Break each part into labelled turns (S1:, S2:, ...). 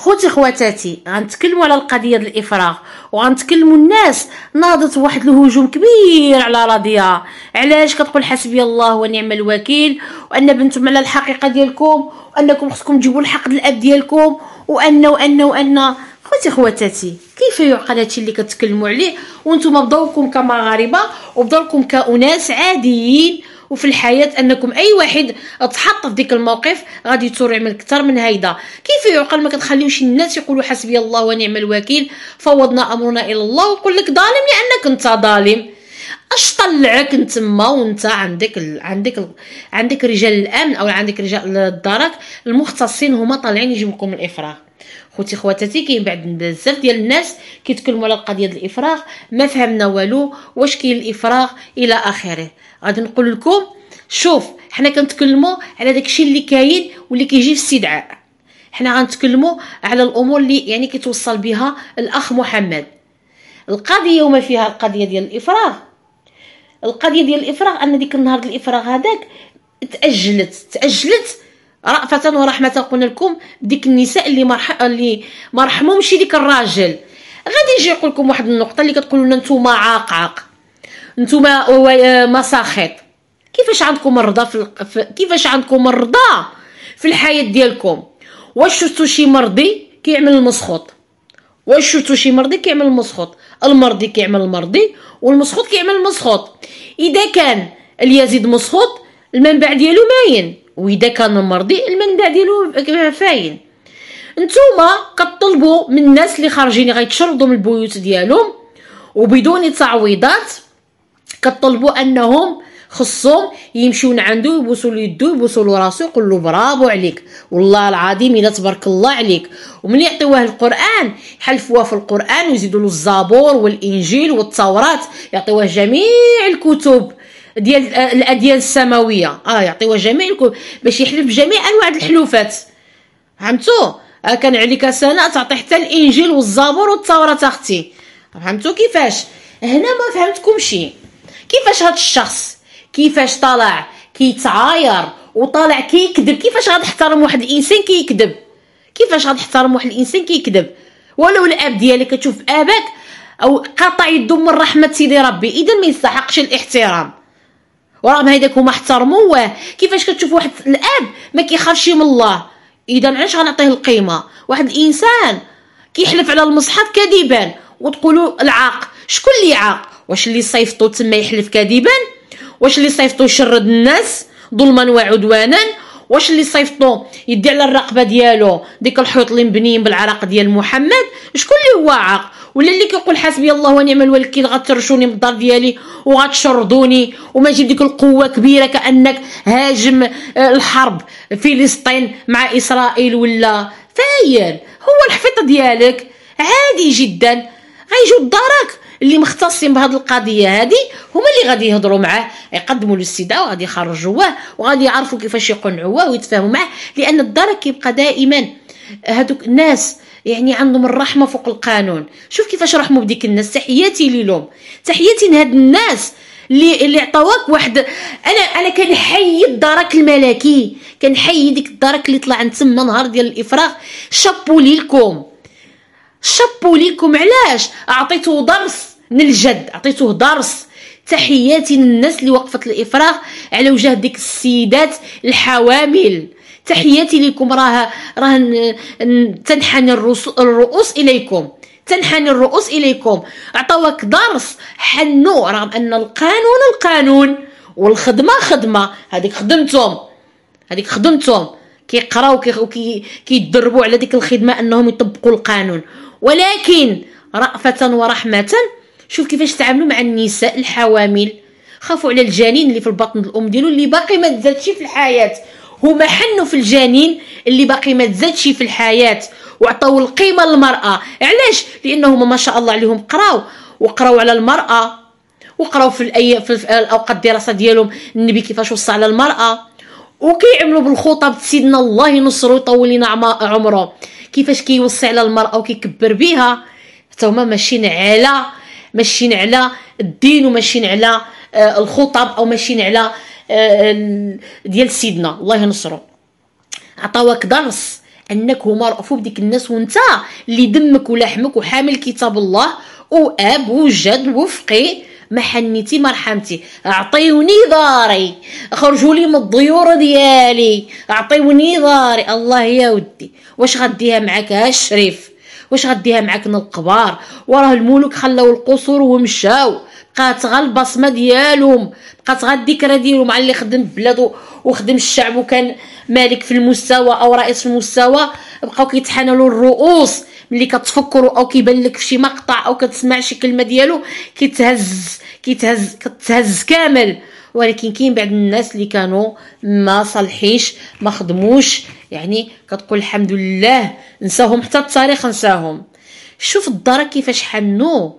S1: خوتي خواتاتي غنتكلموا على القضيه ديال الافراغ وغنتكلموا الناس ناضت واحد الهجوم كبير على راضيه علاش كتقول حسبي الله ونعم الوكيل وان بنتم على الحقيقه ديالكم وانكم خصكم تجيبوا الحق الاب ديالكم وان وان وان خوتي خواتاتي كيف يعقل هادشي اللي كتكلموا عليه وانتم بدوركم كمغاربه وبضوكم كاناس عاديين وفي الحياه انكم اي واحد تحط في ديك الموقف غادي تصور يعمل اكثر من هيدا كيف يعقل ما كتخليوش الناس يقولوا حسبي الله ونعم الوكيل فوضنا امرنا الى الله ويقول لك ظالم لانك انت ظالم اش طلعك انت وانت عندك ال... عندك ال... عندك رجال الامن او عندك رجال الدرك المختصين هما طالعين يجيبوكم الافراغ خوتي خواتاتي كاين بعد بزاف ديال الناس كيتكلموا على القضيه ديال الافراغ ما فهمنا والو واش كاين الافراغ الى اخره غادي نقول لكم شوف حنا كنتكلموا على داكشي اللي كاين واللي كيجي في استدعاء حنا غنتكلموا على الامور اللي يعني كيتوصل بها الاخ محمد القضيه وما فيها القضيه ديال الافراغ القضيه ديال الافراغ ان ديك النهار الافراغ هذاك تاجلت تاجلت رأفة ورحمة قلنا لكم ديك النساء اللي مرح... اللي ما رحمهمش ديك الراجل غادي نجي نقول لكم واحد النقطة اللي كتقولوا لنا نتوما عاقعق نتوما مساخط كيفاش عندكم الرضا في, ال... كيفاش عندكم الرضا في الحياة ديالكم واش شفتوا شي مرضي كيعمل المسخوط واش شفتوا شي مرضي كيعمل المسخوط المرضي كيعمل المرضي والمسخوط كيعمل المسخوط اذا كان اليزيد مسخوط المنبع ديالو ماين واذا كان المرضي المنبع ديالو فاين نتوما كطلبوا من الناس اللي خارجين غيتشردوا من البيوت ديالهم وبدون تعويضات كطلبوا انهم خصهم يمشيون عنده يبوسوا له يدو يبوسوا له راسو يقول له برافو عليك والله العظيم الا تبارك الله عليك ومن يعطيوه القران يحلفوه في القران ويزيدوا له الزبور والانجيل والتورات يعطيوه جميع الكتب ديال آه، الاديان السماويه اه يعطيوه جميع الكتب باش يحلف بجميع انواع الحلوفات فهمتوا آه كان عليك سنه تعطي حتى الانجيل والزبور والتورات اختي فهمتوا كيفاش هنا ما فهمتكمش كيفاش هاد الشخص كيفاش طلع كيتعاير وطالع كيكذب كيفاش غتحترم واحد الانسان كيكذب كيفاش غتحترم واحد الانسان كيكذب ولو الاب ديالك كتشوف اباك او قطع يدو من رحمه سيدي ربي اذا ما يستحقش الاحترام ورغم هذاك هما احترموه كيفاش كتشوف واحد الاب ما كيخافش من الله اذا علاش غنعطيه القيمه واحد الانسان كيحلف على المصحف كذبا وتقولوا العاق شكون اللي عاق واش اللي صيفطو تما يحلف كذبا واش اللي صيفطو يشرد الناس ظلما وعدوانا واش اللي صيفطو يدي على الرقبه ديالو ديك الحوط اللي مبنيين بالعراق ديال محمد شكون اللي هو عاق ولا اللي كيقول حسبي الله ونعم الوكيل غترشوني من الدار ديالي وغتشردوني وما جيب ديك القوه كبيره كانك هاجم آه، الحرب فلسطين مع اسرائيل ولا فاير هو الحفيظ ديالك عادي جدا غيجيو الدرك اللي مختصين بهذه القضيه هذه هما اللي غادي يهضروا معاه يقدموا له الاستدعاء وغادي يخرجوه وغادي يعرفوا كيفاش يقنعوه ويتفاهموا معاه لان الدرك كيبقى دائما هذوك الناس يعني عندهم الرحمه فوق القانون شوف كيفاش رحموا بديك الناس تحياتي لهم تحياتي لهاد الناس اللي اللي عطاوك واحد انا انا كنحيي الدرك الملكي كنحيي ديك الدرك اللي طلع عند تما نهار ديال الافراغ شابو ليكم شابو ليكم علاش اعطيته درس من الجد اعطيته درس تحياتي للناس اللي وقفت الافراغ على وجه ديك السيدات الحوامل تحياتي لكم راه راه تنحني الرؤوس اليكم تنحني الرؤوس اليكم عطاوك درس حنو رغم ان القانون القانون والخدمه خدمه هذيك خدمتهم هذيك خدمتهم كيقراو كيدربوا على ديك الخدمه انهم يطبقوا القانون ولكن رأفة ورحمة شوف كيفاش تعاملوا مع النساء الحوامل خافوا على الجنين اللي في البطن الام ديالو اللي باقي ما تزادش في الحياه هما حنوا في الجنين اللي باقي ما تزادش في الحياه وعطاو القيمه للمراه علاش لانهم ما شاء الله عليهم قراو وقراو على المراه وقراو في الاي في الاوقات الدراسه ديالهم النبي كيفاش وصى على المراه وكيعملوا بالخطب سيدنا الله ينصرو ويطول لنا عمره كيفاش كيوصي على المراه وكيكبر بها حتى هما ماشيين على ماشيين على الدين وماشيين على آه، الخطب او ماشيين على آه، ديال سيدنا الله ينصرو عطاوك درس انك هما رأفوا بديك الناس وانت اللي دمك ولحمك وحامل كتاب الله واب وجد وفقي ما حنيتي ما رحمتي اعطيوني داري خرجوا لي من الضيور ديالي اعطيوني داري الله يا ودي واش غديها معاك ها الشريف واش غديها معاك القبار وراه الملوك خلاو القصور ومشاو بقات غا البصمه ديالهم بقات غا الذكرى ديالهم على اللي خدم بلادو وخدم الشعب وكان مالك في المستوى او رئيس في المستوى بقاو كيتحنلوا الرؤوس ملي كتفكرو او كيبان لك فشي مقطع او كتسمع شي كلمه ديالو كيتهز كيتهز كتهز كامل ولكن كاين بعض الناس اللي كانوا ما صالحيش ما خدموش يعني كتقول الحمد لله نساهم حتى التاريخ نساهم شوف الدرك كيفاش حنوا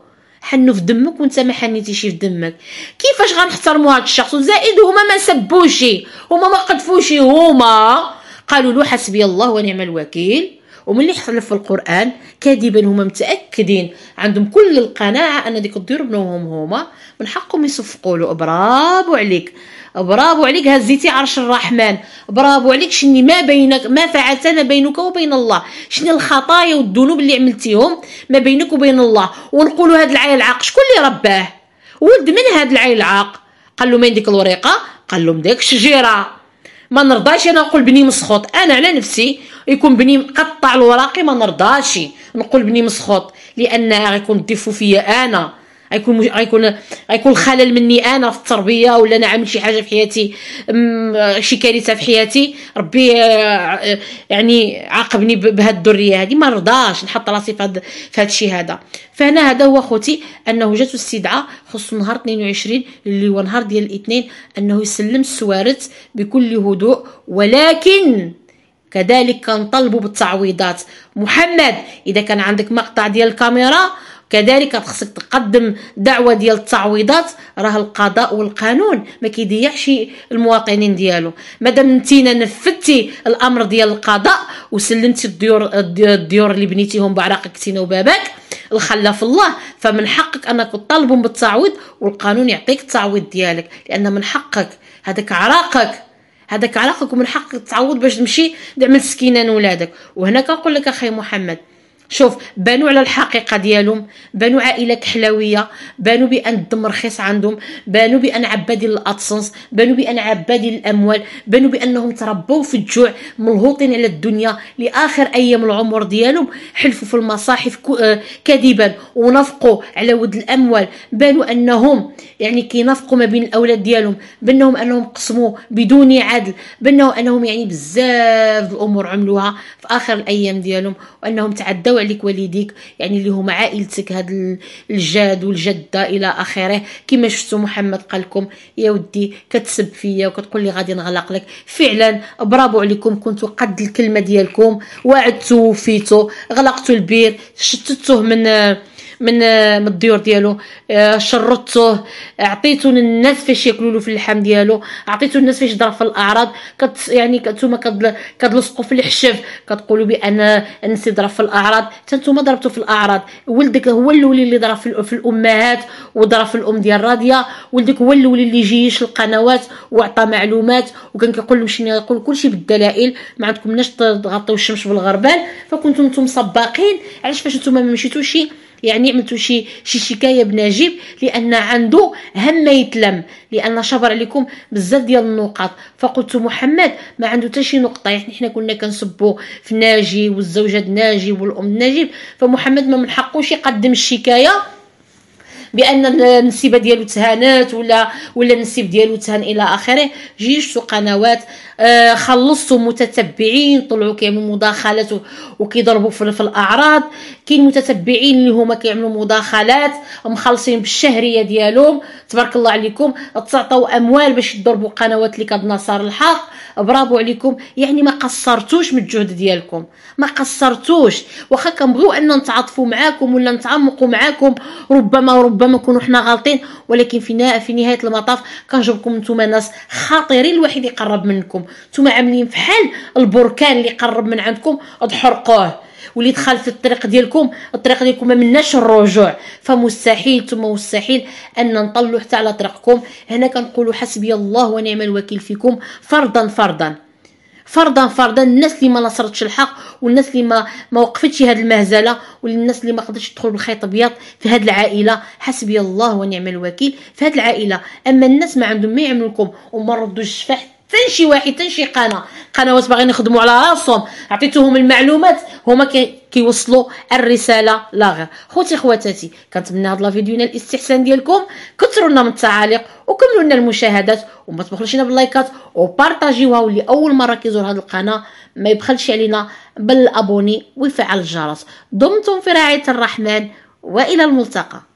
S1: حنو في دمك وانت ما حنيتيش في دمك كيفاش غنحترموا هاد الشخص وزائد هما ما سبوشي هما ما قذفوشي هما قالوا له حسبي الله ونعم الوكيل وملي حلف في القران كاذبا هما متاكدين عندهم كل القناعه ان ديك الدير بنوهم هما من حقهم يصفقوا له برافو عليك برافو عليك هزيتي عرش الرحمن برافو عليك شني ما بينك ما فعلت انا بينك وبين الله شني الخطايا والذنوب اللي عملتيهم ما بينك وبين الله ونقولوا هاد العيل العاق شكون اللي رباه ولد من هاد العيل العاق قال له من ديك الوريقه قال لهم ديك الشجيره ما نرضاش انا نقول بني مسخوط انا على نفسي يكون بني مقطع الوراقي ما نرضاش نقول بني مسخوط لان غيكون ديفو فيا انا غيكون غيكون غيكون خلل مني انا في التربيه ولا انا عامل شي حاجه في حياتي شي كارثه في حياتي ربي آه، يعني عاقبني بهاد الذريه هذه ما رضاش نحط راسي في هاد في هاد الشيء هذا فهنا هذا هو خوتي انه جاتو استدعاء خصو نهار 22 اللي هو نهار ديال الاثنين انه يسلم السوارت بكل هدوء ولكن كذلك كنطلبوا بالتعويضات محمد اذا كان عندك مقطع ديال الكاميرا كذلك خصك تقدم دعوه ديال التعويضات راه القضاء والقانون ما كيضيعش المواطنين ديالو مادام نتينا نفذتي الامر ديال القضاء وسلمتي الديور الديور اللي بنيتيهم بعراقك تينا وباباك الخلا في الله فمن حقك انك تطالبهم بالتعويض والقانون يعطيك التعويض ديالك لان من حقك هذاك عراقك هذاك عراقك ومن حقك تعوض باش تمشي تعمل سكينه لولادك وهنا كنقول لك اخي محمد شوف بانوا على الحقيقه ديالهم بانوا عائله كحلاويه بانوا بان الدم رخيص عندهم بانوا بان عبادي الادسنس بانوا بان عبادي الاموال بانوا بانهم تربوا في الجوع ملهوطين على الدنيا لاخر ايام العمر ديالهم حلفوا في المصاحف آه، كذبا ونفقوا على ود الاموال بانوا انهم يعني كينافقوا ما بين الاولاد ديالهم بانهم انهم قسموا بدون عدل بانه انهم يعني بزاف الامور عملوها في اخر الايام ديالهم وانهم تعدوا عليك والديك يعني اللي هما عائلتك هاد الجاد والجده الى اخره كما شفتوا محمد قال لكم يا ودي كتسب فيا وكتقول لي غادي نغلق لك فعلا برافو عليكم كنتوا قد الكلمه ديالكم وعدتوا وفيتوا غلقتوا البير شتتوه من من آه، من الديور ديالو آه، شرطته عطيتو للناس فاش ياكلوا له في اللحم ديالو عطيتو للناس فاش ضرب في الاعراض كت يعني نتوما كتلصقوا في الحشف كتقولوا بان الناس ضرب في الاعراض حتى نتوما ضربتوا في الاعراض ولدك هو الاولي اللي ضرب في الامهات وضرب في الام ديال راضيه ولدك هو الاولي اللي جيش القنوات وعطى معلومات وكان كيقول لهم شنو يقول كلشي بالدلائل ما عندكمناش تغطيو الشمس بالغربال فكنتم نتوما سباقين علاش فاش نتوما ما مشيتوش يعني عملتوا شي شي شكايه بنجيب لان عنده هم يتلم لان شبر عليكم بزاف ديال النقاط فقلت محمد ما عنده حتى شي نقطه يعني حنا كنا كنسبو في ناجي والزوجه ناجي والام ناجي فمحمد ما من حقوش يقدم الشكايه بان النسيبه ديالو تهانات ولا ولا النسيب ديالو تهان الى اخره جيش قنوات آه، خلصتوا متتبعين طلعوا كيعملوا مداخلات وكيضربوا في الاعراض كاين متتبعين اللي هما كيعملوا مداخلات مخلصين بالشهريه ديالهم تبارك الله عليكم تعطاو اموال باش يضربوا قنوات اللي كنصار الحق برافو عليكم يعني ما قصرتوش من الجهد ديالكم ما قصرتوش واخا كنبغيو ان نتعاطفوا معاكم ولا نتعمقوا معاكم ربما ربما ربما نكونوا حنا غالطين ولكن في في نهايه المطاف كنجبكم نتوما ناس خاطرين الواحد يقرب منكم نتوما عاملين فحال البركان اللي قرب من عندكم تحرقوه واللي دخل في الطريق ديالكم الطريق ديالكم ما مناش الرجوع فمستحيل ثم مستحيل ان نطلوا حتى على طريقكم هنا كنقولوا حسبي الله ونعم الوكيل فيكم فرضا فرضا فرضا فرضا الناس اللي ما نصرتش الحق والناس اللي ما ما وقفتش هاد المهزله والناس اللي ما قدرتش تدخل بالخيط ابيض في هاد العائله حسبي الله ونعم الوكيل في هاد العائله اما الناس ما عندهم ما يعملوا لكم وما ردوش الشفاح شي واحد شي قناه قنوات باغيين يخدموا على راسهم عطيتوهم المعلومات هما كيوصلوا الرساله لا غير خوتي خواتاتي كنتمنى هاد لا فيديو الاستحسان ديالكم كثروا لنا من التعاليق وكملوا لنا المشاهدات وما تبخلوش لنا باللايكات وبارطاجيوها واللي اول مره كيزور هاد القناه ما يبخلش علينا بالابوني ويفعل الجرس دمتم في رعايه الرحمن والى الملتقى